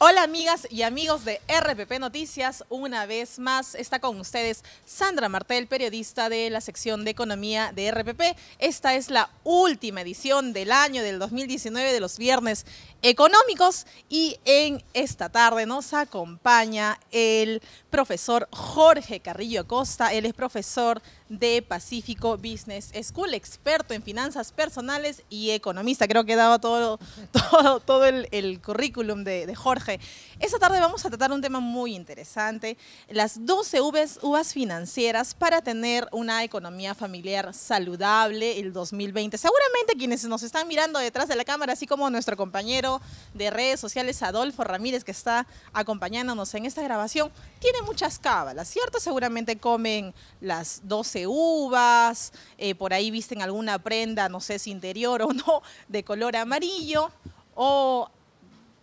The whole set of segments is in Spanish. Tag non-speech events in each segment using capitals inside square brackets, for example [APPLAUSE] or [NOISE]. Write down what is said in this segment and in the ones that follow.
Hola amigas y amigos de RPP Noticias, una vez más está con ustedes Sandra Martel, periodista de la sección de economía de RPP. Esta es la última edición del año del 2019 de los viernes económicos y en esta tarde nos acompaña el profesor Jorge Carrillo Acosta. Él es profesor de Pacífico Business School, experto en finanzas personales y economista. Creo que daba todo, [LAUGHS] todo, todo el, currículum de, Jorge. Esta tarde vamos a tratar un tema muy interesante, las 12 UVs uvas financieras para tener una economía familiar saludable el 2020. Seguramente quienes nos están mirando detrás de la cámara, así como nuestro compañero de redes sociales, Adolfo Ramírez, que está acompañándonos en esta grabación, tiene muchas cábalas, ¿cierto? Seguramente comen las 12 uvas, eh, por ahí visten alguna prenda, no sé si interior o no, de color amarillo, o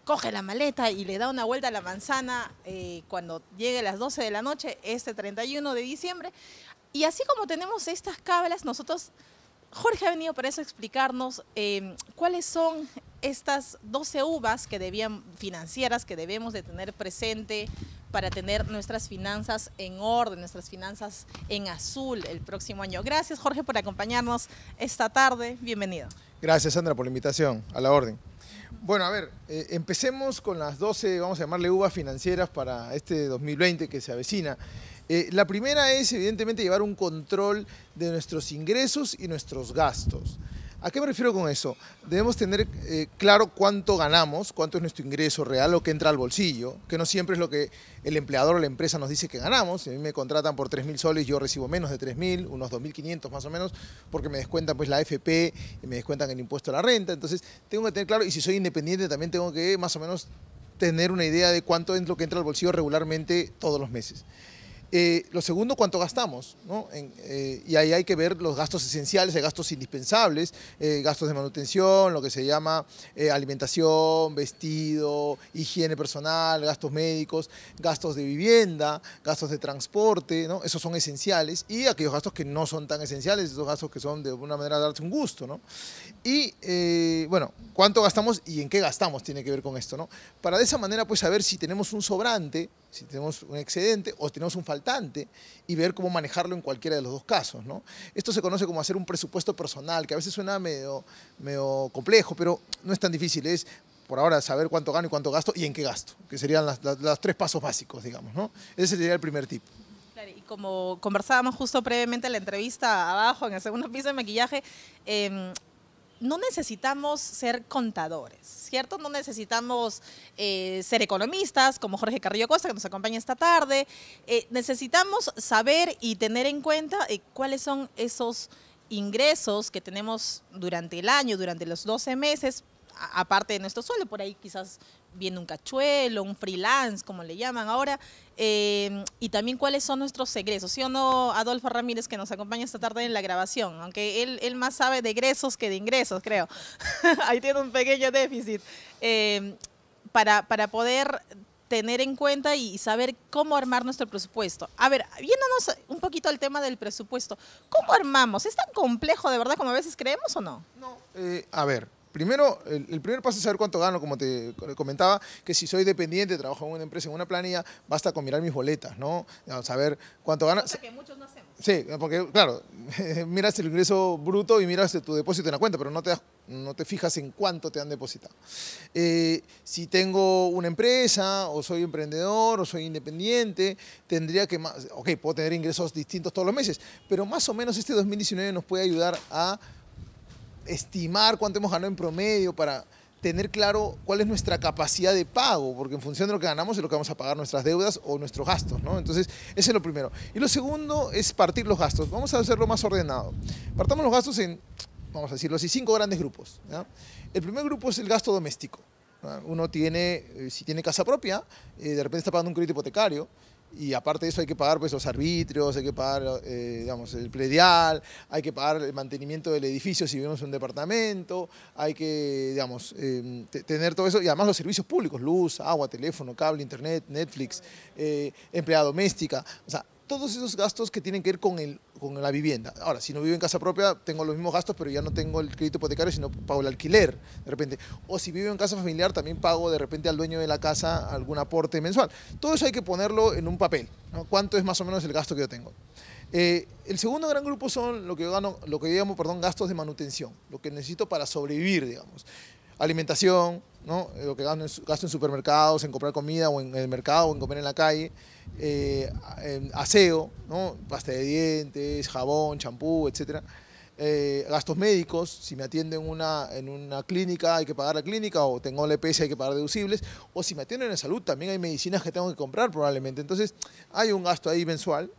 coge la maleta y le da una vuelta a la manzana eh, cuando llegue a las 12 de la noche, este 31 de diciembre. Y así como tenemos estas cábalas, nosotros, Jorge ha venido para eso a explicarnos eh, cuáles son estas 12 uvas que debían, financieras que debemos de tener presente para tener nuestras finanzas en orden, nuestras finanzas en azul el próximo año. Gracias Jorge por acompañarnos esta tarde. Bienvenido. Gracias Sandra por la invitación. A la orden. Bueno, a ver, eh, empecemos con las 12, vamos a llamarle uvas financieras para este 2020 que se avecina. Eh, la primera es, evidentemente, llevar un control de nuestros ingresos y nuestros gastos. ¿A qué me refiero con eso? Debemos tener eh, claro cuánto ganamos, cuánto es nuestro ingreso real, lo que entra al bolsillo, que no siempre es lo que el empleador o la empresa nos dice que ganamos. Si a mí me contratan por 3.000 soles, yo recibo menos de 3.000, unos 2.500 más o menos, porque me descuentan pues la FP, me descuentan el impuesto a la renta. Entonces, tengo que tener claro, y si soy independiente también tengo que más o menos tener una idea de cuánto es lo que entra al bolsillo regularmente todos los meses. Eh, lo segundo, cuánto gastamos, ¿no? Eh, y ahí hay que ver los gastos esenciales, gastos indispensables, eh, gastos de manutención, lo que se llama alimentación, vestido, higiene personal, gastos médicos, gastos de vivienda, gastos de transporte, ¿no? Esos son esenciales y aquellos gastos que no son tan esenciales, esos gastos que son de alguna manera darse un gusto, ¿no? Y, bueno, cuánto gastamos y en qué gastamos tiene que ver con esto, ¿no? Para de esa manera, pues, saber si tenemos un sobrante, si tenemos un excedente o tenemos un faltante y ver cómo manejarlo en cualquiera de los dos casos. ¿no? Esto se conoce como hacer un presupuesto personal, que a veces suena medio, medio complejo, pero no es tan difícil, es por ahora saber cuánto gano y cuánto gasto y en qué gasto, que serían los tres pasos básicos, digamos. ¿no? Ese sería el primer tip. y como conversábamos justo previamente en la entrevista abajo, en el segundo piso de maquillaje, em, no necesitamos ser contadores, ¿cierto? No necesitamos eh, ser economistas como Jorge Carrillo Costa, que nos acompaña esta tarde. Eh, necesitamos saber y tener en cuenta eh, cuáles son esos ingresos que tenemos durante el año, durante los 12 meses, aparte de nuestro sueldo, por ahí quizás viendo un cachuelo, un freelance, como le llaman ahora, eh, y también cuáles son nuestros egresos. Yo o no, Adolfo Ramírez, que nos acompaña esta tarde en la grabación? Aunque él, más sabe de egresos que de ingresos, creo. [LAUGHS] Ahí tiene un pequeño déficit. Eh, para, para poder tener en cuenta y saber cómo armar nuestro presupuesto. A ver, viéndonos un poquito al tema del presupuesto, ¿cómo armamos? ¿Es tan complejo de verdad como a veces creemos o no? No, eh, a ver, primero, el, primer paso es saber cuánto gano, como te comentaba, que si soy dependiente, trabajo en una empresa, en una planilla, basta con mirar mis boletas, ¿no? Saber cuánto gano. que muchos no hacemos. Sí, porque claro, [LAUGHS] miras el ingreso bruto y miras tu depósito en la cuenta, pero no te no te fijas en cuánto te han depositado. Eh, si tengo una empresa, o soy emprendedor, o soy independiente, tendría que, más, ok, puedo tener ingresos distintos todos los meses, pero más o menos este 2019 nos puede ayudar a estimar cuánto hemos ganado en promedio, para tener claro cuál es nuestra capacidad de pago, porque en función de lo que ganamos es lo que vamos a pagar nuestras deudas o nuestros gastos, ¿no? Entonces, ese es lo primero. Y lo segundo es partir los gastos. Vamos a hacerlo más ordenado. Partamos los gastos en, vamos a decirlo así, cinco grandes grupos. El primer grupo es el gasto doméstico. Uno tiene, eh, si tiene casa propia, eh, de repente está pagando un crédito hipotecario, y aparte de eso hay que pagar pues, los arbitrios, hay que pagar eh, digamos, el predial, hay que pagar el mantenimiento del edificio si vivimos en un departamento, hay que digamos, em, tener todo eso y además los servicios públicos, luz, agua, teléfono, cable, internet, Netflix, eh, empleada doméstica, o sea, todos esos gastos que tienen que ver con, el, con la vivienda. Ahora, si no vivo en casa propia, tengo los mismos gastos, pero ya no tengo el crédito hipotecario, sino pago el alquiler, de repente. O si vivo en casa familiar, también pago de repente al dueño de la casa algún aporte mensual. Todo eso hay que ponerlo en un papel. ¿Cuánto es más o menos el gasto que yo tengo? Eh, el segundo gran grupo son lo que gano, lo que llamo perdón, gastos de manutención, lo que necesito para sobrevivir, digamos. Alimentación, ¿no? Eh, lo que gasto en supermercados, en comprar comida o en el mercado o en comer en la calle. Eh, aseo, ¿no? Pasta de dientes, jabón, champú, etcétera. Eh, gastos médicos, si me atienden una, en una clínica hay que pagar la clínica o tengo la EPS hay que pagar deducibles, o si me atienden en salud también hay medicinas que tengo que comprar probablemente. Entonces hay un gasto ahí mensual.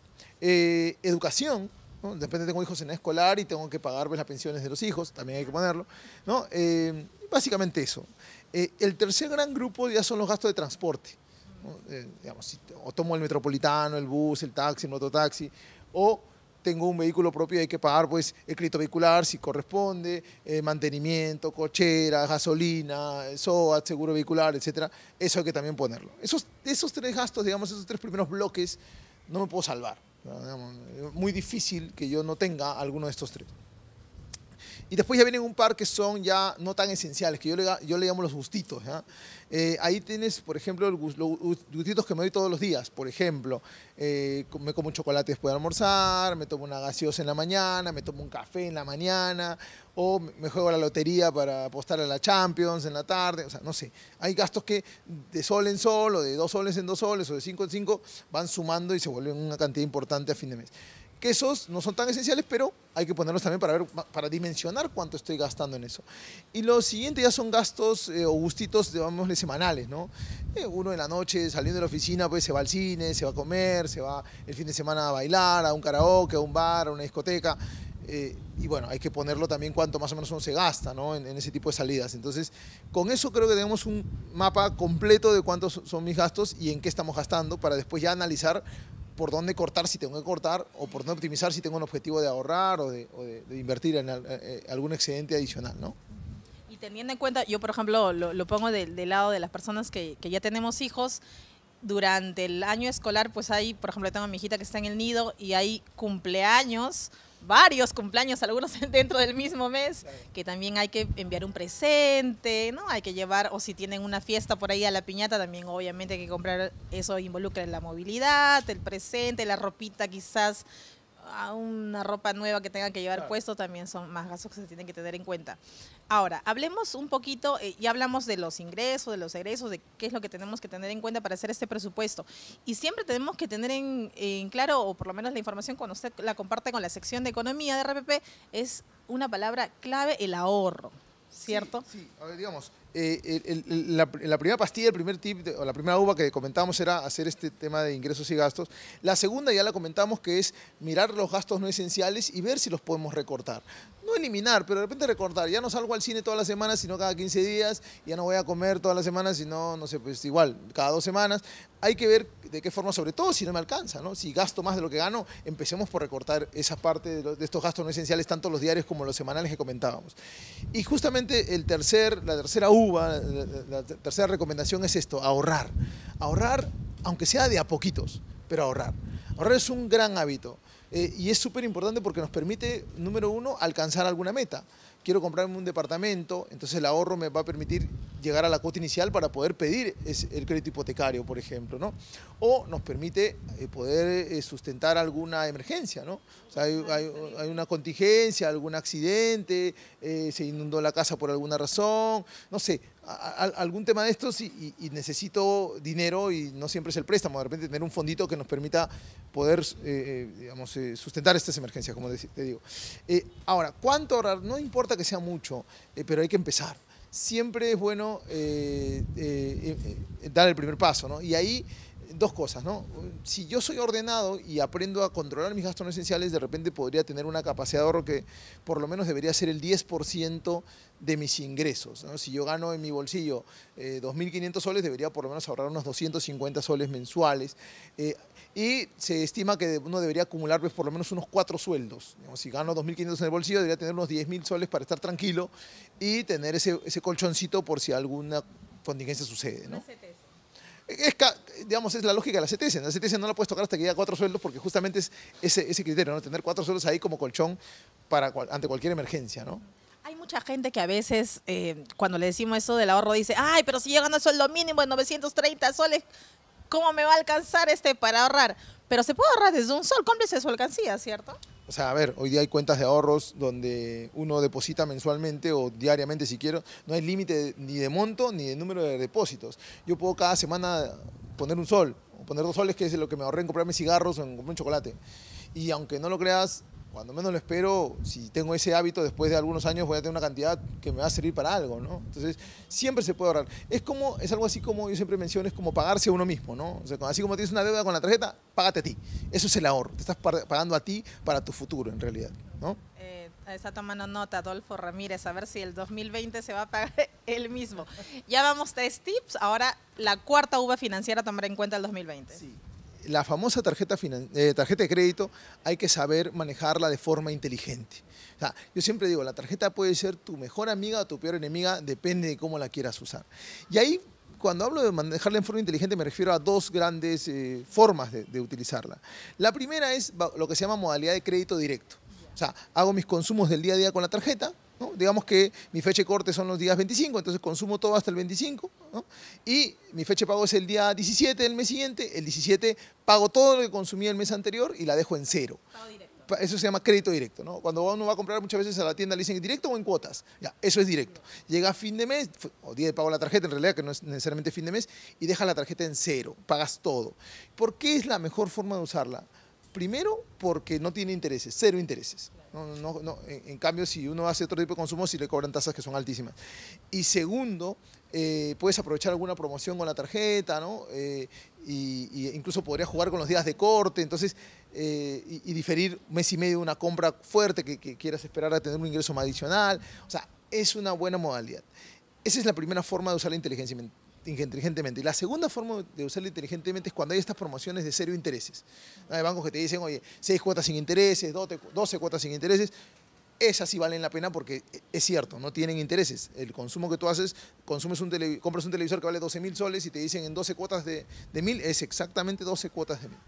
educación, Depende, De tengo hijos en la escolar y tengo que pagar pues, las pensiones de los hijos, también hay que ponerlo, ¿no? Eh, básicamente eso. Eh, el tercer gran grupo ya son los gastos de transporte. Eh, o tomo el metropolitano, el bus, el taxi, el mototaxi, o tengo un vehículo propio y hay que pagar pues el crédito vehicular si corresponde, mantenimiento, cochera, gasolina, SOAT, seguro vehicular, etcétera. Eso hay que también ponerlo. Esos, esos tres gastos, digamos, esos tres primeros bloques, no me puedo salvar. Muy difícil que yo no tenga alguno de estos tres. Y después ya vienen un par que son ya no tan esenciales, que yo le, yo le llamo los gustitos. Eh, ahí tienes, por ejemplo, los gustitos que me doy todos los días. Por ejemplo, eh, me como un chocolate después de almorzar, me tomo una gaseosa en la mañana, me tomo un café en la mañana, o me juego a la lotería para apostar a la Champions en la tarde. O sea, no sé. Hay gastos que de sol en sol, o de dos soles en dos soles, o de cinco en cinco, van sumando y se vuelven una cantidad importante a fin de mes que esos no son tan esenciales, pero hay que ponerlos también para, ver, para dimensionar cuánto estoy gastando en eso. Y lo siguiente ya son gastos eh, o gustitos, digamos, semanales, ¿no? Eh, uno en la noche saliendo de la oficina, pues se va al cine, se va a comer, se va el fin de semana a bailar, a un karaoke, a un bar, a una discoteca. Eh, y bueno, hay que ponerlo también cuánto más o menos uno se gasta en, ese tipo de salidas. Entonces, con eso creo que tenemos un mapa completo de cuántos son mis gastos y en qué estamos gastando para después ya analizar por dónde cortar si tengo que cortar o por dónde optimizar si tengo un objetivo de ahorrar o de, invertir en eh, eh, algún excedente adicional, ¿no? Y teniendo en cuenta, yo por ejemplo lo, pongo del lado de las personas que, que ya tenemos hijos, durante el año escolar, pues hay, por ejemplo, tengo a mi hijita que está en el nido y hay cumpleaños varios cumpleaños, algunos [LAUGHS] dentro del mismo mes, que también hay que enviar un presente, ¿no? Hay que llevar, o si tienen una fiesta por ahí a la piñata, también obviamente hay que comprar, eso involucra la movilidad, el presente, la ropita quizás, una ropa nueva que tengan que llevar puesto, también son más gastos que se tienen que tener en cuenta. Ahora, hablemos un poquito, eh, ya hablamos de los ingresos, de los egresos, de qué es lo que tenemos que tener en cuenta para hacer este presupuesto. Y siempre tenemos que tener en, claro, o por lo menos la información cuando usted la comparte con la sección de economía de RPP, es una palabra clave, el ahorro, ¿cierto? Sí, A ver, digamos, eh, la, primera pastilla, el primer tip, o la primera uva que comentábamos era hacer este tema de ingresos y gastos. La segunda ya la comentamos que es mirar los gastos no esenciales y ver si los podemos recortar eliminar, pero de repente recortar. Ya no salgo al cine todas las semanas, sino cada 15 días. Ya no voy a comer todas las semanas, sino, no sé, pues igual, cada dos semanas. Hay que ver de qué forma, sobre todo si no me alcanza, ¿no? Si gasto más de lo que gano, empecemos por recortar esa parte de, estos gastos no esenciales, tanto los diarios como los semanales que comentábamos. Y justamente el tercer, la tercera uva, la tercera recomendación es esto, ahorrar. Ahorrar, aunque sea de a poquitos, pero ahorrar. Ahorrar es un gran hábito. Eh, y es súper importante porque nos permite, número uno, alcanzar alguna meta. Quiero comprarme un departamento, entonces el ahorro me va a permitir llegar a la cuota inicial para poder pedir el crédito hipotecario, por ejemplo, ¿no? O nos permite eh, poder eh, sustentar alguna emergencia, ¿no? hay, una contingencia, algún accidente, se inundó la casa por alguna razón, no sé, algún tema de estos y, necesito dinero y no siempre es el préstamo, de repente tener un fondito que nos permita poder, eh, eh, digamos, eh, sustentar estas emergencias, como te, digo. ahora, ¿cuánto ahorrar? No importa que sea mucho, pero hay que empezar. Siempre es bueno dar el primer paso, ¿no? Y ahí dos cosas, ¿no? Si yo soy ordenado y aprendo a controlar mis gastos no esenciales, de repente podría tener una capacidad de ahorro que por lo menos debería ser el 10% de mis ingresos. Si yo gano en mi bolsillo 2.500 eh, soles, debería por lo menos ahorrar unos 250 soles mensuales. Eh, y se estima que uno debería acumular pues, por lo menos unos cuatro sueldos. si gano 2.500 en el bolsillo, debería tener unos 10.000 soles para estar tranquilo y tener ese, ese colchoncito por si alguna contingencia sucede. ¿no? Es, digamos, es la lógica de la CTS. la CTS no la puedes tocar hasta que llega cuatro sueldos porque justamente es ese, criterio, ¿no? Tener cuatro sueldos ahí como colchón para, ante cualquier emergencia, ¿no? Hay mucha gente que a veces, eh, cuando le decimos eso del ahorro, dice, ay, pero si llegando a el sueldo mínimo de 930 soles, ¿cómo me va a alcanzar este para ahorrar? Pero se puede ahorrar desde un sol, cómplice su alcancía, ¿cierto? O sea, a ver, hoy día hay cuentas de ahorros donde uno deposita mensualmente o diariamente si quiero. No hay límite ni de monto ni de número de depósitos. Yo puedo cada semana poner un sol, o poner dos soles, que es lo que me ahorré en comprarme cigarros o en comprarme chocolate. Y aunque no lo creas, cuando menos lo espero, si tengo ese hábito después de algunos años voy a tener una cantidad que me va a servir para algo, ¿no? Entonces, siempre se puede ahorrar. Es como, es algo así como yo siempre menciono, es como pagarse a uno mismo, ¿no? así como tienes una deuda con la tarjeta, págate a ti. Eso es el ahorro, te estás pagando a ti para tu futuro en realidad, ¿no? Eh, está tomando nota Adolfo Ramírez, a ver si el 2020 se va a pagar [LAUGHS] él mismo. Ya vamos tres tips, ahora la cuarta uva financiera tomar en cuenta el 2020. Sí la famosa tarjeta, eh, tarjeta de crédito hay que saber manejarla de forma inteligente. yo siempre digo, la tarjeta puede ser tu mejor amiga o tu peor enemiga, depende de cómo la quieras usar. Y ahí cuando hablo de manejarla en forma inteligente me refiero a dos grandes eh, formas de, utilizarla. La primera es lo que se llama modalidad de crédito directo. O sea, hago mis consumos del día a día con la tarjeta, Digamos que mi fecha de corte son los días 25, entonces consumo todo hasta el 25, y mi fecha de pago es el día 17 del mes siguiente, el 17 pago todo lo que consumí el mes anterior y la dejo en cero. Pago Eso se llama crédito directo, Cuando uno va a comprar muchas veces a la tienda le dicen directo o en cuotas. Ya, eso es directo. Llega fin de mes, o día de pago la tarjeta en realidad, que no es necesariamente fin de mes, y deja la tarjeta en cero, pagas todo. ¿Por qué es la mejor forma de usarla? Primero, porque no tiene intereses, cero intereses. No, no, En, cambio, si uno hace otro tipo de consumo, si le cobran tasas que son altísimas. Y segundo, eh, puedes aprovechar alguna promoción con la tarjeta, ¿no? Eh, y, incluso podrías jugar con los días de corte, entonces, eh, y, diferir mes y medio de una compra fuerte que, quieras esperar a tener un ingreso más adicional. O sea, es una buena modalidad. Esa es la primera forma de usar la inteligencia inteligentemente. Y la segunda forma de usarlo inteligentemente es cuando hay estas promociones de cero intereses. Hay bancos que te dicen, oye, seis cuotas sin intereses, 12 cuotas sin intereses. Esas sí valen la pena porque es cierto, no tienen intereses. El consumo que tú haces, consumes un compras un televisor que vale 12 mil soles y te dicen en 12 cuotas de, de mil, es exactamente 12 cuotas de mil.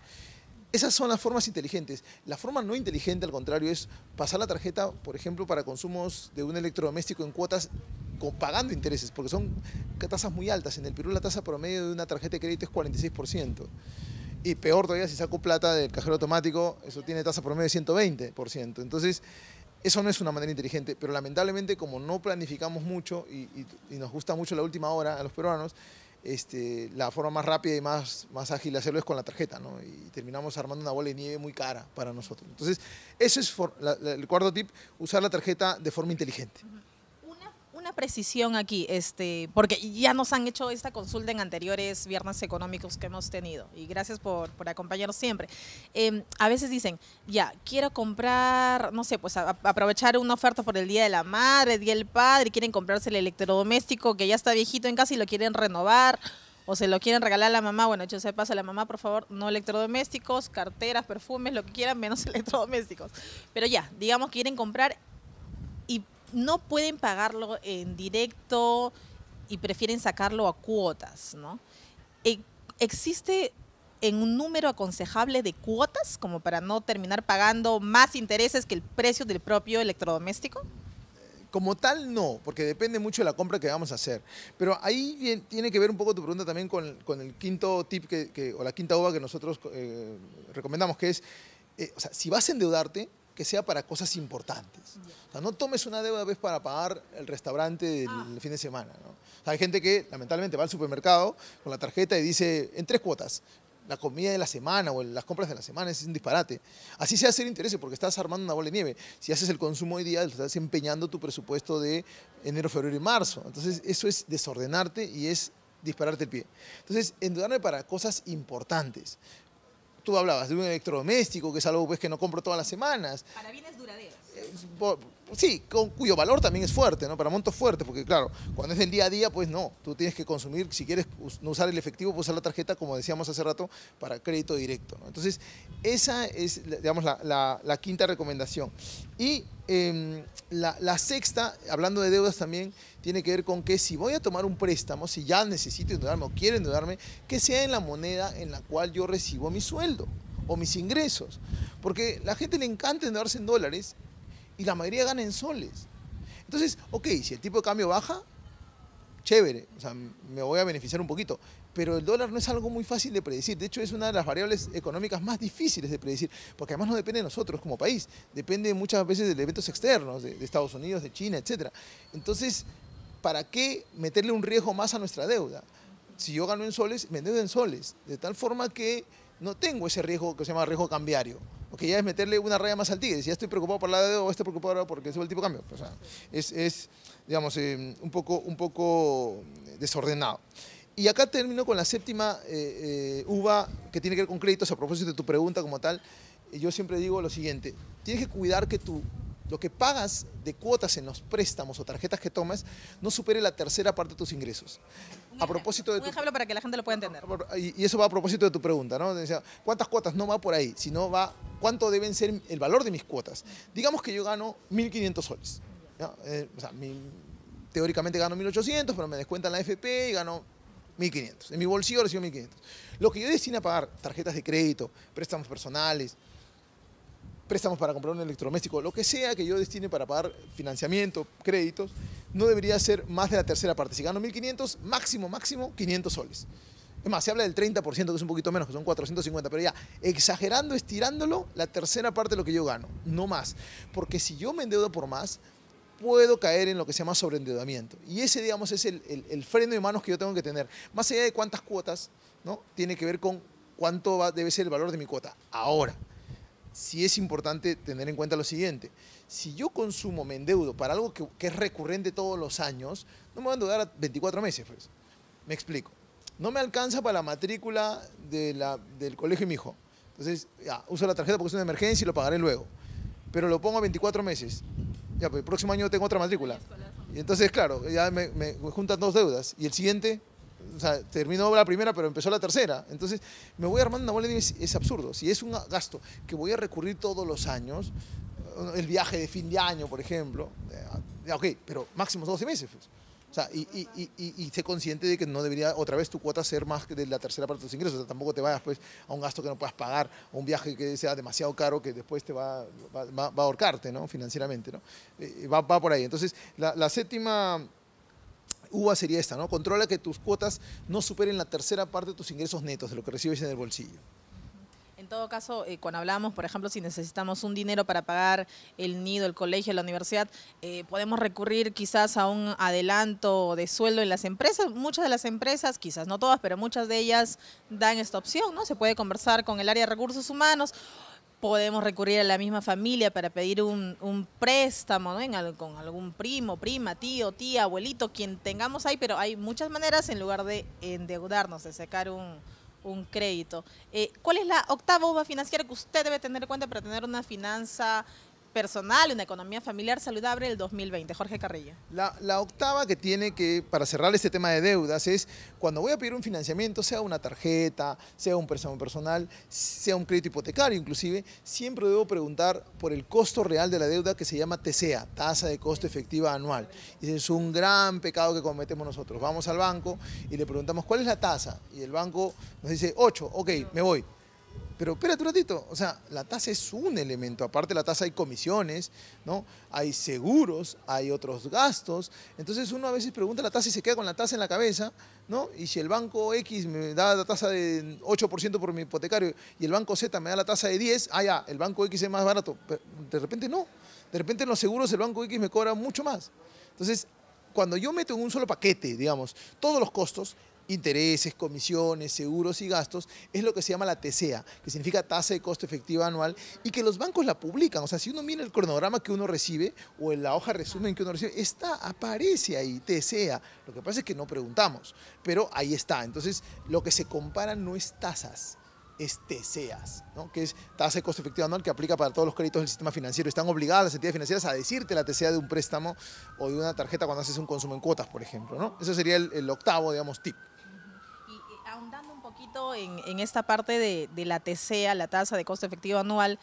Esas son las formas inteligentes. La forma no inteligente, al contrario, es pasar la tarjeta, por ejemplo, para consumos de un electrodoméstico en cuotas pagando intereses, porque son tasas muy altas. En el Perú la tasa promedio de una tarjeta de crédito es 46%. Y peor todavía si saco plata del cajero automático, eso tiene tasa promedio de 120%. Entonces, eso no es una manera inteligente, pero lamentablemente como no planificamos mucho y, nos gusta mucho la última hora a los peruanos, este, la forma más rápida y más, más ágil de hacerlo es con la tarjeta, ¿no? Y terminamos armando una bola de nieve muy cara para nosotros. Entonces, ese es el cuarto tip, usar la tarjeta de forma inteligente precisión aquí, este, porque ya nos han hecho esta consulta en anteriores viernes económicos que hemos tenido y gracias por, por acompañarnos siempre. Em, a veces dicen, ya, quiero comprar, no sé, pues aprovechar una oferta por el Día de la Madre, el Día del Padre, quieren comprarse el electrodoméstico que ya está viejito en casa y lo quieren renovar o se lo quieren regalar a la mamá, bueno, yo se pasa a la mamá, por favor, no electrodomésticos, carteras, perfumes, lo que quieran, menos [LAUGHS] electrodomésticos. Pero ya, digamos quieren comprar y no pueden pagarlo en directo y prefieren sacarlo a cuotas, ¿no? E, ¿Existe en un número aconsejable de cuotas como para no terminar pagando más intereses que el precio del propio electrodoméstico? Como tal, no, porque depende mucho de la compra que vamos a hacer. Pero ahí tiene que ver un poco tu pregunta también con, el quinto tip o la quinta uva que nosotros eh, recomendamos, que es, eh, o sea, si vas a endeudarte, que sea para cosas importantes. O sea, no tomes una deuda vez para pagar el restaurante del ah. fin de semana. hay gente que lamentablemente va al supermercado con la tarjeta y dice en tres cuotas. La comida de la semana o las compras de la semana es un disparate. Así se hace el interés porque estás armando una bola de nieve. Si haces el consumo hoy día, estás empeñando tu presupuesto de enero, febrero y marzo. Entonces, eso es desordenarte y es dispararte el pie. Entonces, endeudarme para cosas importantes tú hablabas de un electrodoméstico, que es algo pues, que no compro todas las semanas. Para bienes duraderos. Eh, sí, con, cuyo valor también es fuerte, ¿no? Para montos fuertes, porque claro, cuando es del día a día, pues no, tú tienes que consumir, si quieres no usar el efectivo, pues usar la tarjeta, como decíamos hace rato, para crédito directo, Entonces, esa es, digamos, la, quinta recomendación. Y em, la, sexta, hablando de deudas también, tiene que ver con que si voy a tomar un préstamo, si ya necesito endeudarme o quiero endeudarme, que sea en la moneda en la cual yo recibo mi sueldo o mis ingresos. Porque la gente le encanta endeudarse en dólares y la mayoría gana en soles. Entonces, ok, si el tipo de cambio baja, chévere, o sea, me voy a beneficiar un poquito, pero el dólar no es algo muy fácil de predecir, de hecho es una de las variables económicas más difíciles de predecir, porque además no depende de nosotros como país, depende muchas veces de eventos externos, de, Estados Unidos, de China, etc. Entonces, ¿para qué meterle un riesgo más a nuestra deuda? Si yo gano en soles, me endeudo en soles, de tal forma que no tengo ese riesgo que se llama riesgo cambiario porque ya es meterle una raya más al tigre. Si ya estoy preocupado por la de o estoy preocupado ahora porque sube el tipo de cambio. O sea, es, digamos, eh, un, poco, un poco desordenado. Y acá termino con la séptima eh, eh, uva que tiene que ver con créditos. A propósito de tu pregunta como tal, yo siempre digo lo siguiente. Tienes que cuidar que tu, lo que pagas de cuotas en los préstamos o tarjetas que tomas no supere la tercera parte de tus ingresos. A propósito de tu, ejemplo para que la gente lo pueda entender. Y, eso va a propósito de tu pregunta, ¿no? ¿Cuántas cuotas? No va por ahí, sino va cuánto deben ser el valor de mis cuotas. Digamos que yo gano 1.500 soles. Eh, teóricamente gano 1.800, pero me descuentan la FP y gano 1.500. En mi bolsillo recibo 1.500. Lo que yo destino a pagar, tarjetas de crédito, préstamos personales, préstamos para comprar un electrodoméstico, lo que sea que yo destine para pagar financiamiento, créditos, no debería ser más de la tercera parte. Si gano 1.500, máximo, máximo 500 soles. Es más, se habla del 30%, que es un poquito menos, que son 450, pero ya, exagerando, estirándolo, la tercera parte de lo que yo gano, no más. Porque si yo me endeudo por más, puedo caer en lo que se llama sobreendeudamiento. Y ese, digamos, es el, el, freno de manos que yo tengo que tener. Más allá de cuántas cuotas, ¿no? Tiene que ver con cuánto debe ser el valor de mi cuota. Ahora, sí es importante tener en cuenta lo siguiente. Si yo consumo, me endeudo para algo que, es recurrente todos los años, no me voy a endeudar 24 meses, pues. Me explico no me alcanza para la matrícula del colegio de mi hijo. Entonces, ya, uso la tarjeta porque es una emergencia y lo pagaré luego. Pero lo pongo a 24 meses. Ya, pues el próximo año tengo otra matrícula. Y entonces, claro, ya me, juntan dos deudas. Y el siguiente, o sea, terminó la primera, pero empezó la tercera. Entonces, me voy armando una bola y es, es absurdo. Si es un gasto que voy a recurrir todos los años, el viaje de fin de año, por ejemplo, ya, ok, pero máximo 12 meses. Pues. O sea, y, y, y, y, sé consciente de que no debería otra vez tu cuota ser más que de la tercera parte de tus ingresos. O sea, tampoco te vayas pues, a un gasto que no puedas pagar, o un viaje que sea demasiado caro que después te va, a ahorcarte ¿no? financieramente. ¿no? Eh, eh, va, por ahí. Entonces, la, la séptima uva sería esta, ¿no? Controla que tus cuotas no superen la tercera parte de tus ingresos netos, de lo que recibes en el bolsillo. En todo caso, eh, cuando hablamos, por ejemplo, si necesitamos un dinero para pagar el nido, el colegio, la universidad, eh, podemos recurrir quizás a un adelanto de sueldo en las empresas. Muchas de las empresas, quizás no todas, pero muchas de ellas dan esta opción, ¿no? Se puede conversar con el área de recursos humanos podemos recurrir a la misma familia para pedir un, préstamo en, con algún primo, prima, tío, tía, abuelito, quien tengamos ahí, pero hay muchas maneras en lugar de endeudarnos, de sacar un, un crédito. Eh, ¿Cuál es la octava uva financiera que usted debe tener en cuenta para tener una finanza personal, una economía familiar saludable el 2020. Jorge Carrillo. La, octava que tiene que, para cerrar este tema de deudas, es cuando voy a pedir un financiamiento, sea una tarjeta, sea un préstamo personal, sea un crédito hipotecario inclusive, siempre debo preguntar por el costo real de la deuda que se llama TCA, tasa de costo efectiva anual. y es un gran pecado que cometemos nosotros. Vamos al banco y le preguntamos cuál es la tasa y el banco nos dice 8, ok, me voy. Pero espérate un ratito, o sea, la tasa es un elemento, aparte de la tasa hay comisiones, ¿no? Hay seguros, hay otros gastos, entonces uno a veces pregunta la tasa y se queda con la tasa en la cabeza, ¿no? Y si el banco X me da la tasa de 8% por mi hipotecario y el banco Z me da la tasa de 10, ah, ya, el banco X es más barato, Pero de repente no, de repente los seguros el banco X me cobra mucho más. Entonces, cuando yo meto en un solo paquete, digamos, todos los costos, intereses, comisiones, seguros y gastos, es lo que se llama la TCA, que significa tasa de costo efectiva anual, y que los bancos la publican. O sea, si uno mira el cronograma que uno recibe o en la hoja resumen que uno recibe, está, aparece ahí, TCA. Lo que pasa es que no preguntamos, pero ahí está. Entonces, lo que se compara no es tasas, es TCEAS, ¿no? que es tasa de costo efectivo anual que aplica para todos los créditos del sistema financiero. Están obligadas las entidades financieras a decirte la TCA de un préstamo o de una tarjeta cuando haces un consumo en cuotas, por ejemplo. ¿no? Ese sería el, el octavo, digamos, tip en, esta parte de, de la TCA, la tasa de costo efectivo anual,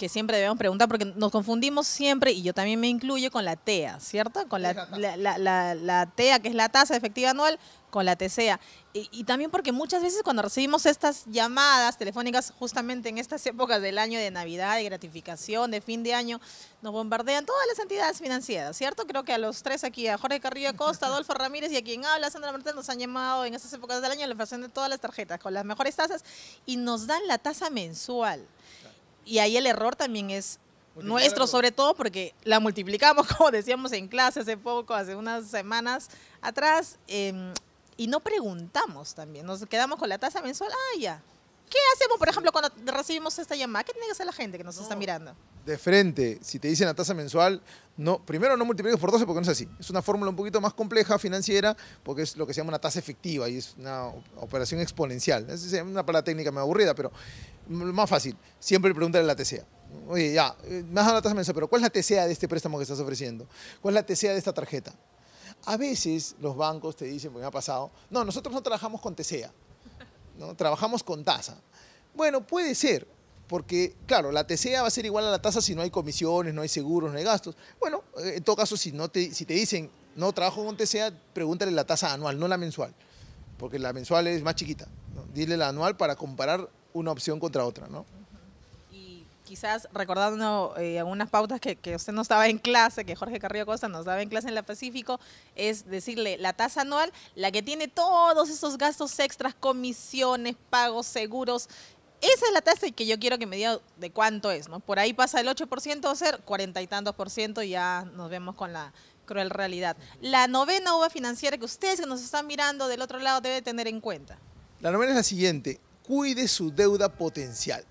que siempre debemos preguntar porque nos confundimos siempre, y yo también me incluyo, con la TEA, ¿cierto? Con la, TEA, que es la tasa efectiva anual, con la TCA. Y, también porque muchas veces cuando recibimos estas llamadas telefónicas, justamente en estas épocas del año de Navidad, de gratificación, de fin de año, nos bombardean todas las entidades financieras, ¿cierto? Creo que a los tres aquí, a Jorge Carrillo Acosta, [LAUGHS] Adolfo Ramírez y a quien habla, Sandra Martín, nos han llamado en estas épocas del año la de todas las tarjetas, con las mejores tasas, y nos dan la tasa mensual y ahí el error también es nuestro sobre todo porque la multiplicamos, [LAUGHS] como decíamos en clase hace poco, hace unas semanas atrás, em, y no preguntamos también, nos quedamos con la tasa mensual, ah, ya, ¿Qué hacemos, por ejemplo, cuando recibimos esta llamada? ¿Qué tiene que hacer la gente que nos está mirando? De frente, si te dicen la tasa mensual, no, primero no multipliques por 12 porque no es así. Es una fórmula un poquito más compleja financiera porque es lo que se llama una tasa efectiva y es una operación exponencial. Es una palabra técnica me aburrida, pero más fácil. Siempre preguntar la TCA. Oye, ya, eh, me has dado la tasa mensual, pero ¿cuál es la TCA de este préstamo que estás ofreciendo? ¿Cuál es la TCA de esta tarjeta? A veces los bancos te dicen, porque me ha pasado, no, nosotros no trabajamos con TCA. Trabajamos con tasa. Bueno, puede ser, porque claro, la TCA va a ser igual a la tasa si no hay comisiones, no hay seguros, no hay gastos. Bueno, eh, en todo caso, si, no te, si te dicen, no trabajo con TCA, pregúntale la tasa anual, no la mensual, porque la mensual es más chiquita. Dile la anual para comparar una opción contra otra, ¿no? quizás recordando eh, algunas pautas que, usted no estaba en clase, que Jorge Carrillo Costa nos daba en clase en la Pacífico, es decirle la tasa anual, la que tiene todos esos gastos extras, comisiones, pagos, seguros. Esa es la tasa que yo quiero que me diga de cuánto es, ¿no? Por ahí pasa el 8% a ser cuarenta y tantos por ciento y ya nos vemos con la cruel realidad. La novena uva financiera que ustedes que nos están mirando del otro lado debe tener en cuenta. La novena es la siguiente, cuide su deuda potencial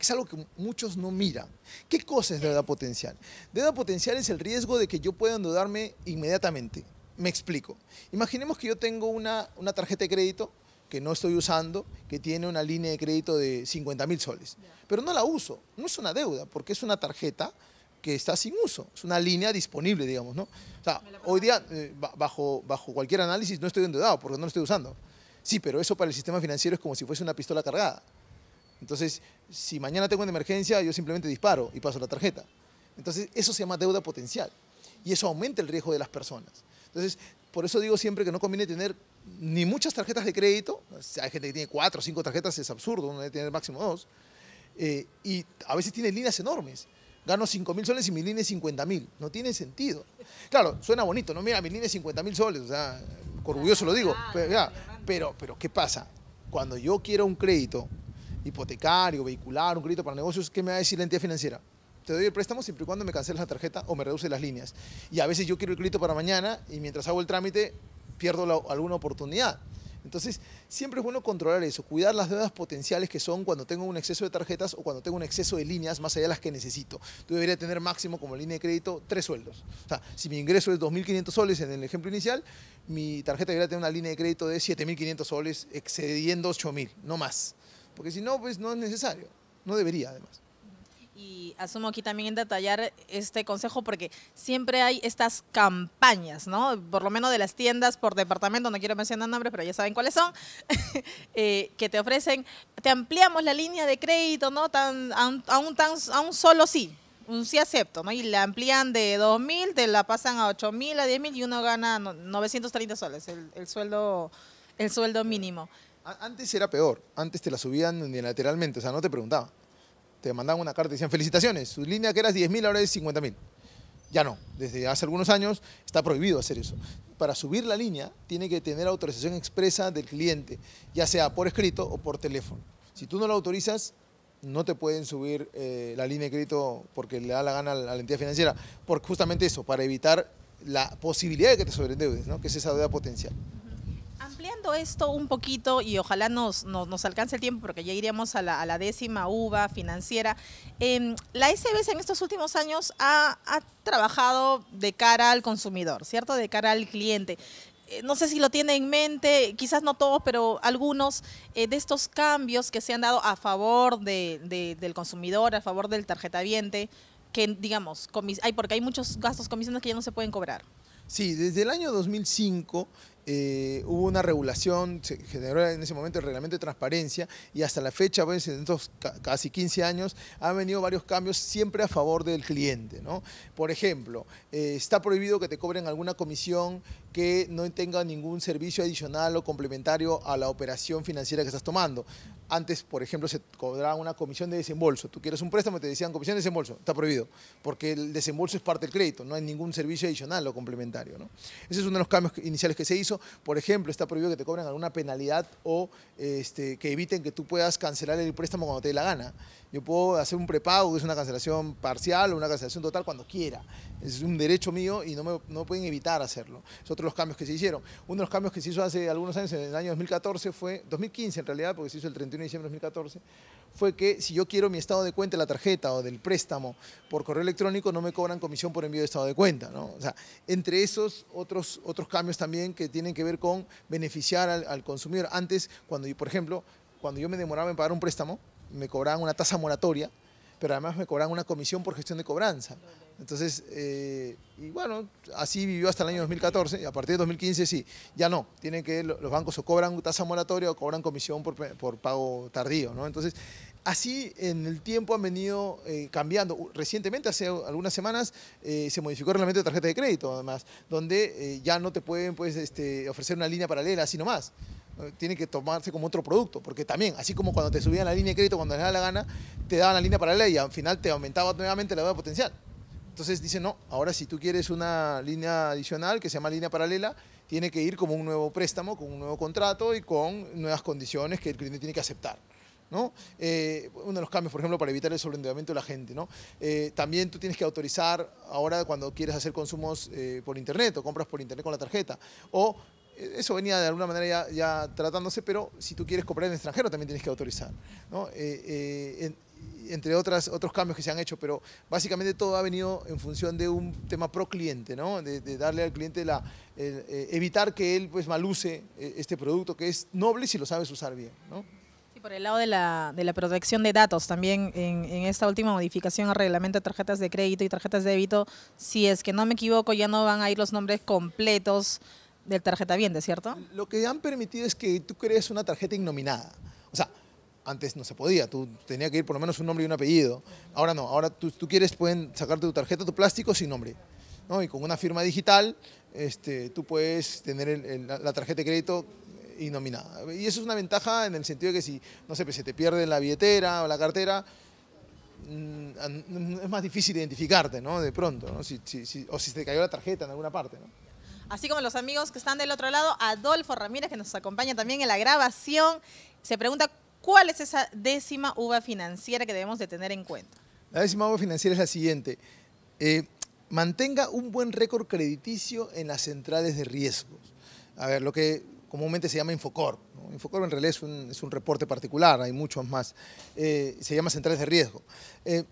que es algo que muchos no miran. ¿Qué cosa es deuda potencial? Deuda potencial es el riesgo de que yo pueda endeudarme inmediatamente. Me explico. Imaginemos que yo tengo una, tarjeta de crédito que no estoy usando, que tiene una línea de crédito de 50 mil soles, pero no la uso. No es una deuda, porque es una tarjeta que está sin uso. Es una línea disponible, digamos, ¿no? O sea, hoy día, eh, bajo, bajo cualquier análisis, no estoy endeudado porque no lo estoy usando. Sí, pero eso para el sistema financiero es como si fuese una pistola cargada. Entonces, si mañana tengo una emergencia, yo simplemente disparo y paso la tarjeta. Entonces, eso se llama deuda potencial y eso aumenta el riesgo de las personas. Entonces, por eso digo siempre que no conviene tener ni muchas tarjetas de crédito, hay gente que tiene cuatro o cinco tarjetas, es absurdo, uno debe tener máximo dos, eh, y a veces tiene líneas enormes. Gano 5 mil soles y mi línea es 50 mil. No tiene sentido. Claro, suena bonito, ¿no? Mira, mi línea es 50 mil soles, o sea, orgulloso lo digo. Ah, pero, pero, ¿qué pasa? Cuando yo quiero un crédito hipotecario, vehicular, un crédito para negocios, ¿qué me va a decir la entidad financiera? Te doy el préstamo siempre y cuando me canceles la tarjeta o me reduce las líneas. Y a veces yo quiero el crédito para mañana y mientras hago el trámite pierdo alguna oportunidad. Entonces, siempre es bueno controlar eso, cuidar las deudas potenciales que son cuando tengo un exceso de tarjetas o cuando tengo un exceso de líneas más allá de las que necesito. Tú deberías tener máximo como línea de crédito tres sueldos. O sea, si mi ingreso es 2.500 soles en el ejemplo inicial, mi tarjeta debería tener una línea de crédito de 7.500 soles excediendo 8.000, no más porque si no, pues no es necesario, no debería además. Y asumo aquí también en detallar este consejo porque siempre hay estas campañas, ¿no? Por lo menos de las tiendas por departamento, no quiero mencionar nombres, pero ya saben cuáles son, [LAUGHS] eh, que te ofrecen, te ampliamos la línea de crédito, ¿no? a, un, solo sí, un sí acepto, ¿no? Y la amplían de 2.000, te la pasan a 8.000, a 10.000 y uno gana 930 soles, el, sueldo, el sueldo mínimo. Antes era peor, antes te la subían unilateralmente, o sea, no te preguntaban. Te mandaban una carta y decían, felicitaciones, su línea que era 10.000 ahora es 50.000. Ya no, desde hace algunos años está prohibido hacer eso. Para subir la línea tiene que tener autorización expresa del cliente, ya sea por escrito o por teléfono. Si tú no lo autorizas, no te pueden subir eh, la línea de crédito porque le da la gana a la entidad financiera, Porque justamente eso, para evitar la posibilidad de que te sobreendeudes, ¿no? que es esa deuda potencial ampliando esto un poquito y ojalá nos, nos, alcance el tiempo porque ya iríamos a la, décima uva financiera. Em, la SBS en estos últimos años ha, trabajado de cara al consumidor, ¿cierto? De cara al cliente eh, no sé si lo tiene en mente, quizás no todos, pero algunos eh, de estos cambios que se han dado a favor del consumidor, a favor del tarjetaviente, que digamos, hay, porque hay muchos gastos comisiones que ya no se pueden cobrar. Sí, desde el año 2005 eh, hubo una regulación, se generó en ese momento el reglamento de transparencia y hasta la fecha, pues, en estos casi 15 años, han venido varios cambios siempre a favor del cliente. ¿no? Por ejemplo, eh, está prohibido que te cobren alguna comisión que no tenga ningún servicio adicional o complementario a la operación financiera que estás tomando. Antes, por ejemplo, se cobraba una comisión de desembolso. Tú quieres un préstamo, te decían comisión de desembolso. Está prohibido, porque el desembolso es parte del crédito, no hay ningún servicio adicional o complementario. ¿no? Ese es uno de los cambios iniciales que se hizo. Por ejemplo, está prohibido que te cobren alguna penalidad o este, que eviten que tú puedas cancelar el préstamo cuando te dé la gana. Yo puedo hacer un prepago, que es una cancelación parcial o una cancelación total cuando quiera. Es un derecho mío y no me no pueden evitar hacerlo. Es otro de los cambios que se hicieron. Uno de los cambios que se hizo hace algunos años, en el año 2014, fue, 2015 en realidad, porque se hizo el 31 de diciembre de 2014, fue que si yo quiero mi estado de cuenta la tarjeta o del préstamo por correo electrónico, no me cobran comisión por envío de estado de cuenta. O sea, entre esos otros, otros cambios también que tienen que ver con beneficiar al, consumidor. Antes, cuando por ejemplo, cuando yo me demoraba en pagar un préstamo, me cobraban una tasa moratoria, pero además me cobran una comisión por gestión de cobranza. Entonces, eh, y bueno, así vivió hasta el año 2014, y a partir de 2015 sí, ya no, tienen que, los bancos o cobran tasa moratoria o cobran comisión por, pago tardío, ¿no? Entonces, así en el tiempo han venido eh, cambiando. Recientemente, hace algunas semanas, eh, se modificó el reglamento de tarjeta de crédito, además, donde ya no te pueden pues, este, ofrecer una línea paralela, así nomás. más tiene que tomarse como otro producto, porque también, así como cuando te subían la línea de crédito cuando le daba la gana, te daban la línea paralela y al final te aumentaba nuevamente la deuda potencial. Entonces dice, no, ahora si tú quieres una línea adicional que se llama línea paralela, tiene que ir como un nuevo préstamo, con un nuevo contrato y con nuevas condiciones que el cliente tiene que aceptar. ¿no? Eh, uno de los cambios, por ejemplo, para evitar el sobreendeudamiento de la gente. ¿no? Eh, también tú tienes que autorizar ahora cuando quieres hacer consumos eh, por internet o compras por internet con la tarjeta. O eso venía de alguna manera ya, tratándose, pero si tú quieres comprar en extranjero también tienes que autorizar, ¿no? Eh, eh, entre otras, otros cambios que se han hecho, pero básicamente todo ha venido en función de un tema pro cliente, ¿no? de, darle al cliente la, eh, evitar que él pues este producto que es noble si lo sabes usar bien. ¿no? por el lado de la, de la, protección de datos, también en, en esta última modificación al reglamento de tarjetas de crédito y tarjetas de débito, si es que no me equivoco, ya no van a ir los nombres completos del tarjeta de ¿cierto? Lo que han permitido es que tú crees una tarjeta innominada. O sea, antes no se podía, tú tenías que ir por lo menos un nombre y un apellido. Ahora no, ahora tú, quieres, pueden sacarte tu tarjeta, tu plástico sin nombre. Y con una firma digital, este, tú puedes tener la tarjeta de crédito innominada. Y eso es una ventaja en el sentido de que si, no sé, pues se te pierde la billetera o la cartera, mm, es más difícil identificarte, ¿no? De pronto, ¿no? Si, si, si, o si te cayó la tarjeta en alguna parte, ¿no? así como los amigos que están del otro lado, Adolfo Ramírez, que nos acompaña también en la grabación, se pregunta cuál es esa décima uva financiera que debemos de tener en cuenta. La décima uva financiera es la siguiente. Eh, mantenga un buen récord crediticio en las centrales de riesgos. A ver, lo que comúnmente se llama Infocor. ¿no? Infocorp en realidad es un, reporte particular, hay muchos más. Eh, se llama centrales de riesgo. Eh,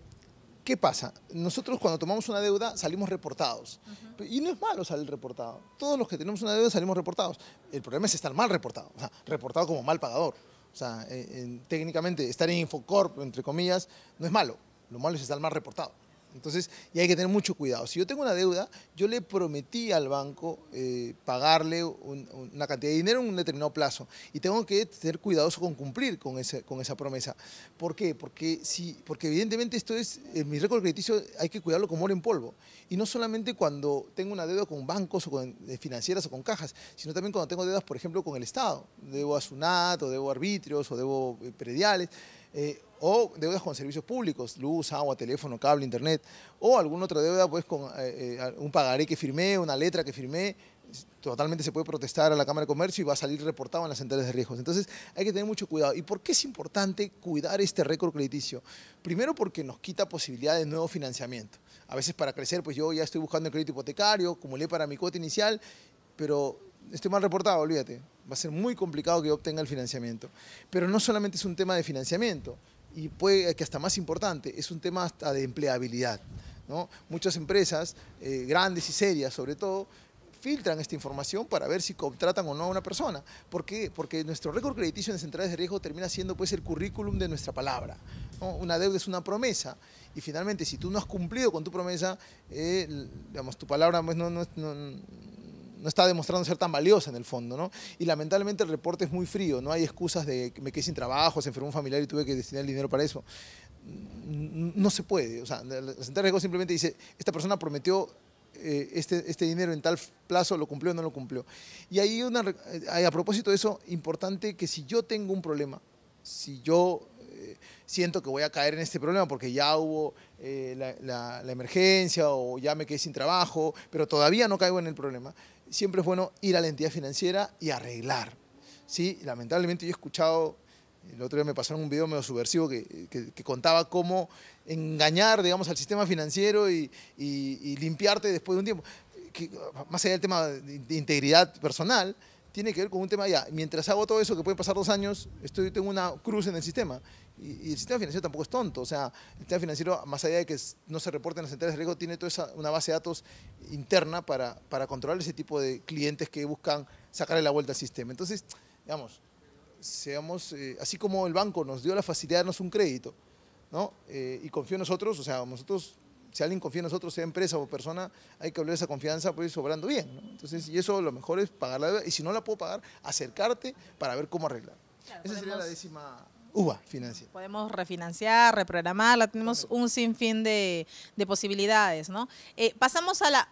¿Qué pasa? Nosotros cuando tomamos una deuda salimos reportados. Y no es malo salir reportado. Todos los que tenemos una deuda salimos reportados. El problema es estar mal reportado, o sea, reportado como mal pagador. O sea, eh, técnicamente estar en Infocorp, entre comillas, no es malo. Lo malo es estar mal reportado. Entonces, y hay que tener mucho cuidado. Si yo tengo una deuda, yo le prometí al banco eh, pagarle una cantidad de dinero en un determinado plazo. Y tengo que ser cuidadoso con cumplir con, ese, con esa promesa. ¿Por qué? Porque, si, porque evidentemente esto es, eh, mi récord crediticio hay que cuidarlo como oro en polvo. Y no solamente cuando tengo una deuda con bancos o con eh, financieras o con cajas, sino también cuando tengo deudas, por ejemplo, con el Estado. Debo a SUNAT, o debo a arbitrios, o debo prediales. Eh, o deudas con servicios públicos, luz, agua, teléfono, cable, internet, o alguna otra deuda pues con eh, eh, un pagaré que firmé, una letra que firmé, totalmente se puede protestar a la Cámara de Comercio y va a salir reportado en las centrales de riesgos. Entonces hay que tener mucho cuidado. ¿Y por qué es importante cuidar este récord crediticio? Primero porque nos quita posibilidad de nuevo financiamiento. A veces para crecer, pues yo ya estoy buscando el crédito hipotecario, acumulé para mi cuota inicial, pero estoy mal reportado, olvídate. Va a ser muy complicado que obtenga el financiamiento. Pero no solamente es un tema de financiamiento, y puede que hasta más importante, es un tema hasta de empleabilidad. ¿no? Muchas empresas, eh, grandes y serias sobre todo, filtran esta información para ver si contratan o no a una persona. ¿Por qué? Porque nuestro récord crediticio en centrales de riesgo termina siendo pues, el currículum de nuestra palabra. Una deuda es una promesa y finalmente si tú no has cumplido con tu promesa, eh, digamos, tu palabra pues, no, no, no no está demostrando ser tan valiosa en el fondo, ¿no? Y lamentablemente el reporte es muy frío, no hay excusas de que me quedé sin trabajo, se enfermó un familiar y tuve que destinar el dinero para eso. Mm, no se puede, o sea, la sentencia riesgo simplemente dice, esta persona prometió eh, este, este, dinero en tal plazo, lo cumplió o no lo cumplió. Y ahí eh, a propósito de eso, importante que si yo tengo un problema, si yo eh, siento que voy a caer en este problema porque ya hubo la, la emergencia o ya me quedé sin trabajo, pero todavía no caigo en el problema siempre es bueno ir a la entidad financiera y arreglar. ¿sí? Lamentablemente yo he escuchado, el otro día me pasaron un video medio subversivo que, contaba cómo engañar, digamos, al sistema financiero y, limpiarte después de un tiempo. más allá del tema de integridad personal, tiene que ver con un tema ya, mientras hago todo eso, que pueden pasar dos años, estoy, tengo una cruz en el sistema y, el sistema financiero tampoco es tonto. O sea, el sistema financiero, más allá de que no se reporten las centrales de riesgo, tiene toda esa, una base de datos interna para, para controlar ese tipo de clientes que buscan sacarle la vuelta al sistema. Entonces, digamos, seamos, eh, así como el banco nos dio la facilidad de darnos un crédito, ¿no? Eh, y confió en nosotros, o sea, nosotros si alguien confía en nosotros, sea empresa o persona, hay que volver esa confianza pues, ir sobrando bien. Entonces, y eso lo mejor es pagar la deuda. Y si no la puedo pagar, acercarte para ver cómo arreglar. esa sería la décima UBA financia. Podemos refinanciar, reprogramarla, tenemos un sinfín de, posibilidades, ¿no? Eh, pasamos a la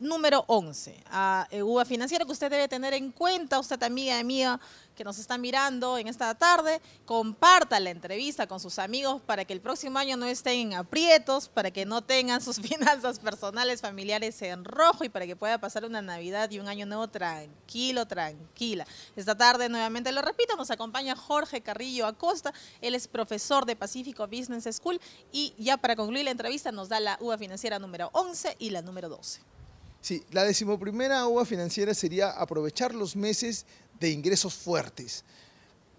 número 11, a eh, UVA Financiera que usted debe tener en cuenta, usted amiga mía que nos está mirando en esta tarde, comparta la entrevista con sus amigos para que el próximo año no estén en aprietos, para que no tengan sus [LAUGHS] finanzas personales, familiares en rojo y para que pueda pasar una Navidad y un año nuevo tranquilo, tranquila. Esta tarde, nuevamente lo repito, nos acompaña Jorge Carrillo Acosta, él es profesor de Pacífico Business School y ya para concluir la entrevista nos da la UVA Financiera número 11 y la número 12. Sí, la decimoprimera uva financiera sería aprovechar los meses de ingresos fuertes.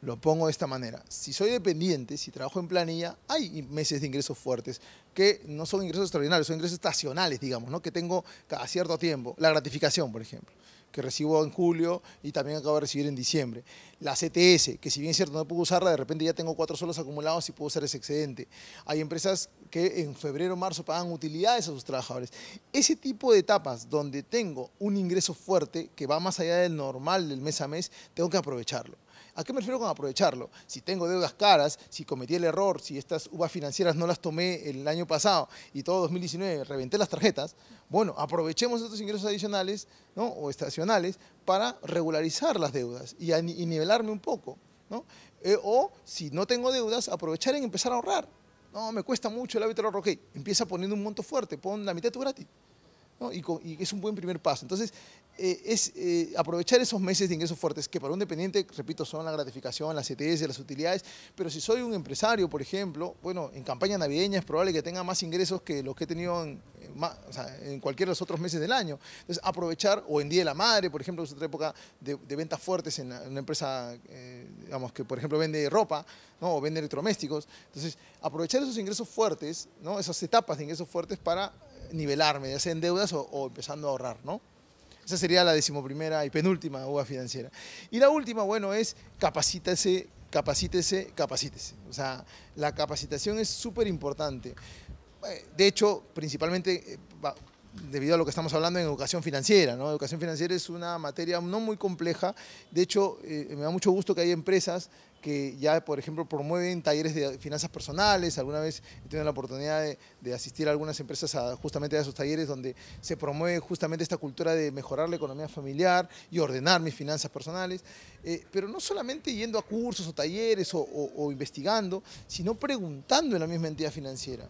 Lo pongo de esta manera. Si soy dependiente, si trabajo en planilla, hay meses de ingresos fuertes que no son ingresos extraordinarios, son ingresos estacionales, digamos, ¿no? que tengo a cierto tiempo. La gratificación, por ejemplo, que recibo en julio y también acabo de recibir en diciembre. La CTS, que si bien es cierto no puedo usarla, de repente ya tengo cuatro solos acumulados y puedo usar ese excedente. Hay empresas que en febrero o marzo pagan utilidades a sus trabajadores. Ese tipo de etapas donde tengo un ingreso fuerte que va más allá del normal del mes a mes, tengo que aprovecharlo. ¿A qué me refiero con aprovecharlo? Si tengo deudas caras, si cometí el error, si estas uvas financieras no las tomé el año pasado y todo 2019 reventé las tarjetas, bueno, aprovechemos estos ingresos adicionales ¿no? o estacionales para regularizar las deudas y, nivelarme un poco. ¿no? Eh, o si no tengo deudas, aprovechar en empezar a ahorrar. No, me cuesta mucho el hábito de ahorro. empieza poniendo un monto fuerte, pon la mitad de tu gratis y, es un buen primer paso. Entonces, eh, es eh, aprovechar esos meses de ingresos fuertes, que para un dependiente, repito, son la gratificación, las ETS, las utilidades, pero si soy un empresario, por ejemplo, bueno, en campaña navideña es probable que tenga más ingresos que los que he tenido en, cualquiera de los otros meses del año. Entonces, aprovechar, o en Día de la Madre, por ejemplo, es otra época de, ventas fuertes en, una empresa, eh, digamos, que por ejemplo vende ropa, ¿no? o vende electrodomésticos. Entonces, aprovechar esos ingresos fuertes, ¿no? esas etapas de ingresos fuertes para nivelarme, ya sea en deudas o, empezando a ahorrar, ¿no? Esa sería la decimoprimera y penúltima uva financiera. Y la última, bueno, es capacítese, capacítese, capacítese. O sea, la capacitación es súper importante. Eh, de hecho, principalmente eh, debido a lo que estamos hablando en educación financiera. ¿no? Educación financiera es una materia no muy compleja. De hecho, eh, me da mucho gusto que hay empresas que ya, por ejemplo, promueven talleres de finanzas personales. Alguna vez he tenido la oportunidad de, asistir a algunas empresas justamente a esos talleres donde se promueve justamente esta cultura de mejorar la economía familiar y ordenar mis finanzas personales. Eh, pero no solamente yendo a cursos o talleres o, investigando, sino preguntando en la misma entidad financiera.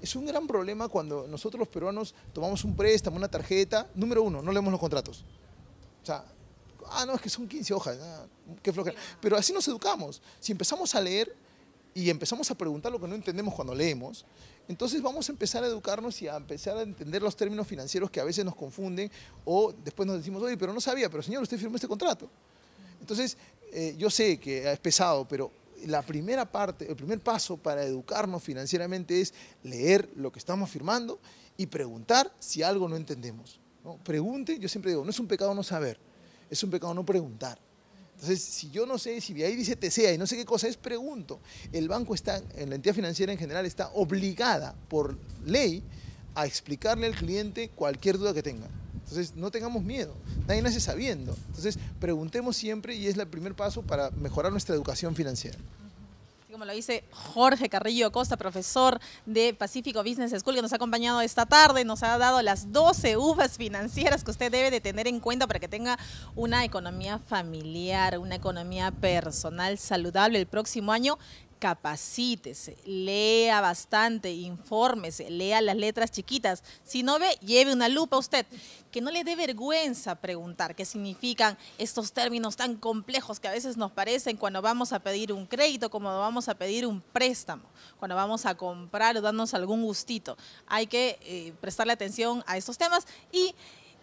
Es un gran problema cuando nosotros los peruanos tomamos un préstamo, una tarjeta. Número uno, no leemos los contratos. O sea, ah, no, es que son 15 hojas, ah, qué flojera. Pero así nos educamos. Si empezamos a leer y empezamos a preguntar lo que no entendemos cuando leemos, entonces vamos a empezar a educarnos y a empezar a entender los términos financieros que a veces nos confunden o después nos decimos, oye, pero no sabía, pero señor, usted firmó este contrato. Entonces, eh, yo sé que es pesado, pero la primera parte, el primer paso para educarnos financieramente es leer lo que estamos firmando y preguntar si algo no entendemos. ¿no? Pregunte, yo siempre digo, no es un pecado no saber es un pecado no preguntar. Entonces, si yo no sé, si ahí dice TCA y no sé qué cosa es, pregunto. El banco está, en la entidad financiera en general está obligada por ley a explicarle al cliente cualquier duda que tenga. Entonces, no tengamos miedo, nadie nace sabiendo. Entonces, preguntemos siempre y es el primer paso para mejorar nuestra educación financiera como lo dice Jorge Carrillo Costa, profesor de Pacífico Business School, que nos ha acompañado esta tarde, nos ha dado las 12 uvas financieras que usted debe de tener en cuenta para que tenga una economía familiar, una economía personal saludable el próximo año capacítese, lea bastante, infórmese, lea las letras chiquitas. Si no ve, lleve una lupa usted. Que no le dé vergüenza preguntar qué significan estos términos tan complejos que a veces nos parecen cuando vamos a pedir un crédito, como vamos a pedir un préstamo, cuando vamos a comprar o darnos algún gustito. Hay que eh, prestarle atención a estos temas y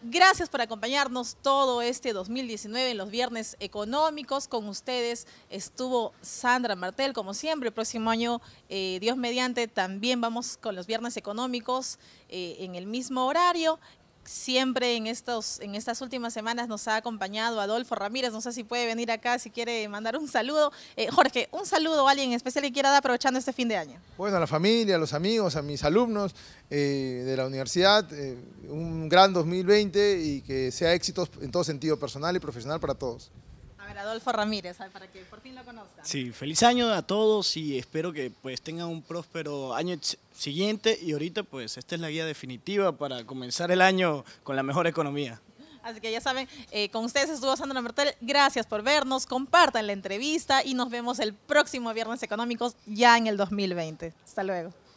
Gracias por acompañarnos todo este 2019 en los viernes económicos. Con ustedes estuvo Sandra Martel, como siempre. El próximo año, eh, Dios mediante, también vamos con los viernes económicos eh, en el mismo horario siempre en, estos, en estas últimas semanas nos ha acompañado Adolfo Ramírez. No sé si puede venir acá, si quiere mandar un saludo. Eh, Jorge, un saludo a alguien especial que quiera dar aprovechando este fin de año. Bueno, a la familia, a los amigos, a mis alumnos eh, de la universidad. Eh, un gran 2020 y que sea éxito en todo sentido, personal y profesional para todos. Para Adolfo Ramírez, para que por fin lo conozcan. Sí, feliz año a todos y espero que pues tengan un próspero año siguiente y ahorita pues esta es la guía definitiva para comenzar el año con la mejor economía. Así que ya saben, eh, con ustedes estuvo Sandra Martel, Gracias por vernos, compartan la entrevista y nos vemos el próximo Viernes Económicos ya en el 2020. Hasta luego.